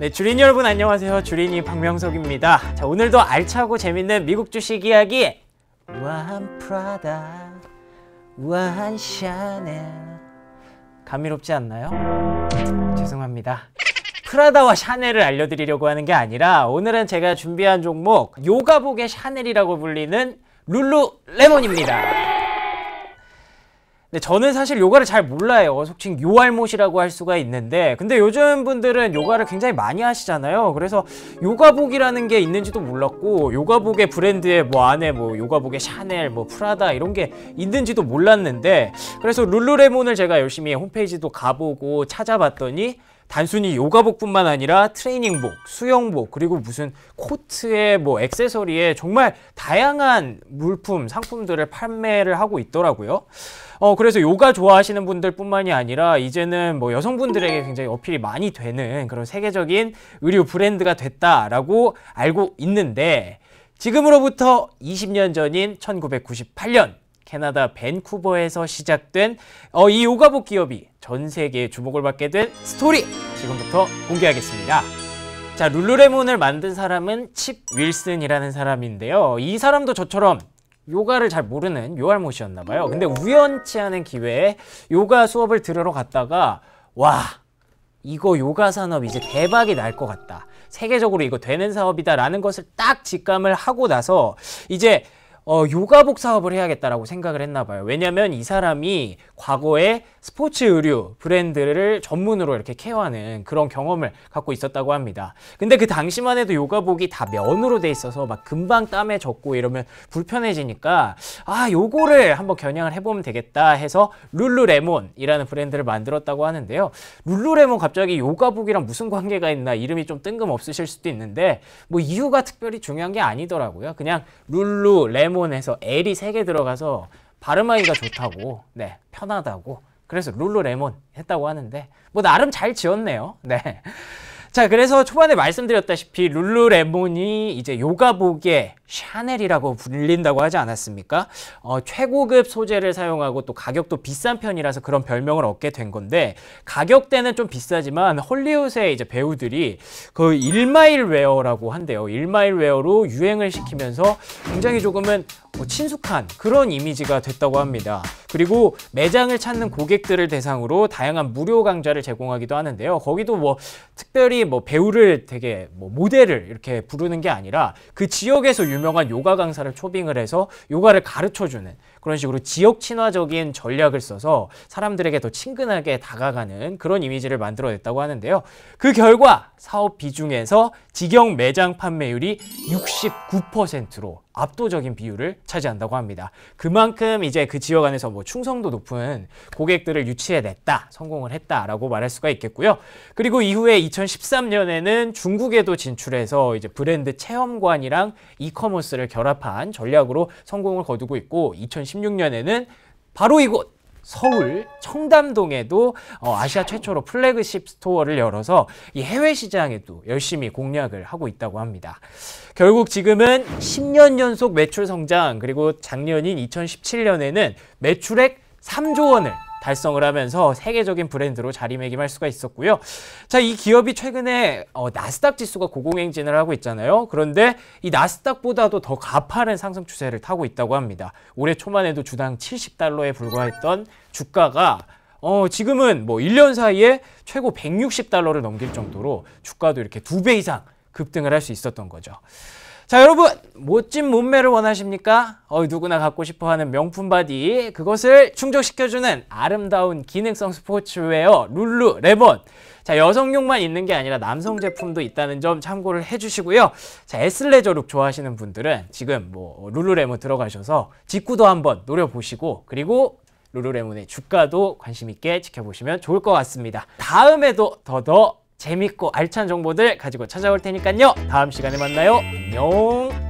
네, 주린이 여러분 안녕하세요. 주린이 박명석입니다. 자, 오늘도 알차고 재밌는 미국 주식 이야기 원 프라다 원 샤넬 감미롭지 않나요? 죄송합니다. 프라다와 샤넬을 알려드리려고 하는 게 아니라 오늘은 제가 준비한 종목 요가복의 샤넬이라고 불리는 룰루레몬입니다. 근데 저는 사실 요가를 잘 몰라요. 속칭 요알못이라고 할 수가 있는데 근데 요즘 분들은 요가를 굉장히 많이 하시잖아요. 그래서 요가복이라는 게 있는지도 몰랐고 요가복의 브랜드에 뭐 안에 뭐 요가복의 샤넬, 뭐 프라다 이런 게 있는지도 몰랐는데 그래서 룰루레몬을 제가 열심히 홈페이지도 가보고 찾아봤더니 단순히 요가복뿐만 아니라 트레이닝복, 수영복, 그리고 무슨 코트에 뭐 액세서리에 정말 다양한 물품, 상품들을 판매를 하고 있더라고요. 어, 그래서 요가 좋아하시는 분들 뿐만이 아니라 이제는 뭐 여성분들에게 네. 굉장히 어필이 많이 되는 그런 세계적인 의류 브랜드가 됐다라고 알고 있는데 지금으로부터 20년 전인 1998년 캐나다 밴쿠버에서 시작된 어, 이 요가복 기업이 전 세계에 주목을 받게 된 스토리 지금부터 공개하겠습니다. 자 룰루레몬을 만든 사람은 칩 윌슨이라는 사람인데요. 이 사람도 저처럼 요가를 잘 모르는 요알못이었나 봐요. 근데 우연치 않은 기회에 요가 수업을 들으러 갔다가 와 이거 요가 산업 이제 대박이 날 것 같다. 세계적으로 이거 되는 사업이다라는 것을 딱 직감을 하고 나서 이제 어, 요가복 사업을 해야겠다라고 생각을 했나 봐요. 왜냐면 이 사람이 과거에 스포츠 의류 브랜드를 전문으로 이렇게 케어하는 그런 경험을 갖고 있었다고 합니다. 근데 그 당시만 해도 요가복이 다 면으로 돼 있어서 막 금방 땀에 젖고 이러면 불편해지니까 아, 요거를 한번 겨냥을 해보면 되겠다 해서 룰루레몬이라는 브랜드를 만들었다고 하는데요. 룰루레몬 갑자기 요가복이랑 무슨 관계가 있나 이름이 좀 뜬금없으실 수도 있는데 뭐 이유가 특별히 중요한 게 아니더라고요. 그냥 룰루레몬 레몬에서 L이 3개 들어가서 발음하기가 좋다고 네 편하다고 그래서 룰루레몬 했다고 하는데 뭐 나름 잘 지었네요 네자 그래서 초반에 말씀드렸다시피 룰루레몬이 이제 요가복에 샤넬이라고 불린다고 하지 않았습니까? 어, 최고급 소재를 사용하고 또 가격도 비싼 편이라서 그런 별명을 얻게 된 건데 가격대는 좀 비싸지만 헐리우드의 이제 배우들이 그 일마일 웨어라고 한대요. 일마일 웨어로 유행을 시키면서 굉장히 조금은 뭐 친숙한 그런 이미지가 됐다고 합니다. 그리고 매장을 찾는 고객들을 대상으로 다양한 무료 강좌를 제공하기도 하는데요. 거기도 뭐 특별히 뭐 배우를 되게 뭐 모델을 이렇게 부르는 게 아니라 그 지역에서 유명한 요가 강사를 초빙을 해서 요가를 가르쳐주는 그런 식으로 지역 친화적인 전략을 써서 사람들에게 더 친근하게 다가가는 그런 이미지를 만들어냈다고 하는데요. 그 결과 사업 비중에서 직영 매장 판매율이 69%로 압도적인 비율을 차지한다고 합니다. 그만큼 이제 그 지역 안에서 뭐 충성도 높은 고객들을 유치해냈다, 성공을 했다라고 말할 수가 있겠고요. 그리고 이후에 2013년에는 중국에도 진출해서 이제 브랜드 체험관이랑 이커머스를 결합한 전략으로 성공을 거두고 있고 2016년에는 바로 이곳 서울 청담동에도 어, 아시아 최초로 플래그십 스토어를 열어서 이 해외 시장에도 열심히 공략을 하고 있다고 합니다. 결국 지금은 10년 연속 매출 성장 그리고 작년인 2017년에는 매출액 3조 원을 달성을 하면서 세계적인 브랜드로 자리매김할 수가 있었고요. 자, 이 기업이 최근에 어, 나스닥 지수가 고공행진을 하고 있잖아요. 그런데 이 나스닥보다도 더 가파른 상승 추세를 타고 있다고 합니다. 올해 초만 해도 주당 70달러에 불과했던 주가가 어, 지금은 뭐 1년 사이에 최고 160달러를 넘길 정도로 주가도 이렇게 두 배 이상 급등을 할 수 있었던 거죠. 자 여러분 멋진 몸매를 원하십니까? 어, 누구나 갖고 싶어하는 명품 바디 그것을 충족시켜주는 아름다운 기능성 스포츠웨어 룰루 레몬자 여성용만 있는 게 아니라 남성 제품도 있다는 점 참고를 해주시고요 자 에슬레저룩 좋아하시는 분들은 지금 뭐 룰루레몬 들어가셔서 직구도 한번 노려보시고 그리고 룰루레몬의 주가도 관심 있게 지켜보시면 좋을 것 같습니다 다음에도 더더 재밌고 알찬 정보들 가지고 찾아올 테니까요 다음 시간에 만나요 안녕